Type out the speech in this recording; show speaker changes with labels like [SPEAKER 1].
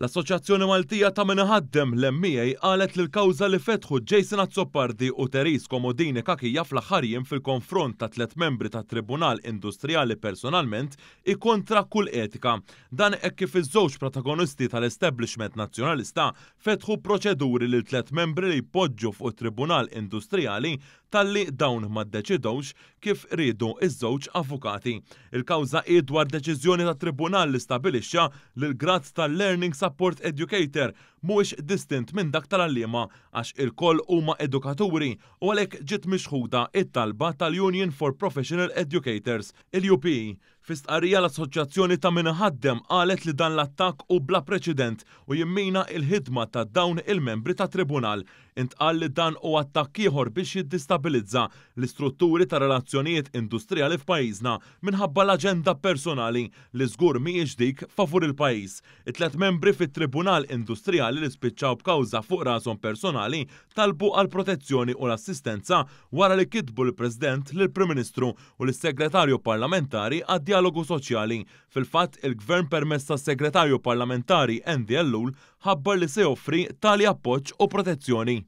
[SPEAKER 1] L-Assoċjazzjoni Maltija ta' minnaħaddem l-emmijaj għalet li l-kawza li fetħu Jason Azzopardi u Teris Komodini kakija fl-ħarjim fil-konfront ta' tlet membri ta' Tribunal Industrijali personalment kontra kull etika. Dan ekk kif iż-żewġ protagonisti tal-establishment nazzjonalista fetħu proċeduri li tlet membri li podġu fuq Tribunal Industrijali tal-li dawn ma deċidowx kif ridu iż-żewġ avukati. Il-kawza idwar deċiżjoni ta' Tribunal li stabilixxa li l-grazz tal-learning rapport educator mhuwiex distint minn dak tal-allima għax il-koll huma edukaturi u għalhekk ġiet mixħuda it-talba tal-Union for Professional Educators, il-UP. E. Fistqarrija l-Assoċjazzjoni ta' ħaddem qalet li dan l-attak u bla preċedent u jimmina il-ħidma ta' dawn il-membri ta' tribunal. Intqal li dan u attak ieħor biex jiddistabilizza l-istrutturi ta' relazzjonijiet industrijali f'pajjiżna minħabba l-aġenda personali li żgur mhijiex dik favur il-pajjiż. It-tlet membri fit-Tribunal Industrijali illegali li spiċċaw b'kawża fuq rashom personali talbu għal protezzjoni u l-assistenza wara li kitbu l-President lill-Prim Ministru u l-Segretarju Parlamentari għad dialogu soċjali. Fil-fatt il-Gvern permess tas-Segretarju Parlamentari Endi Ellul ħabbar li se joffri tali appoġġ u protezzjoni.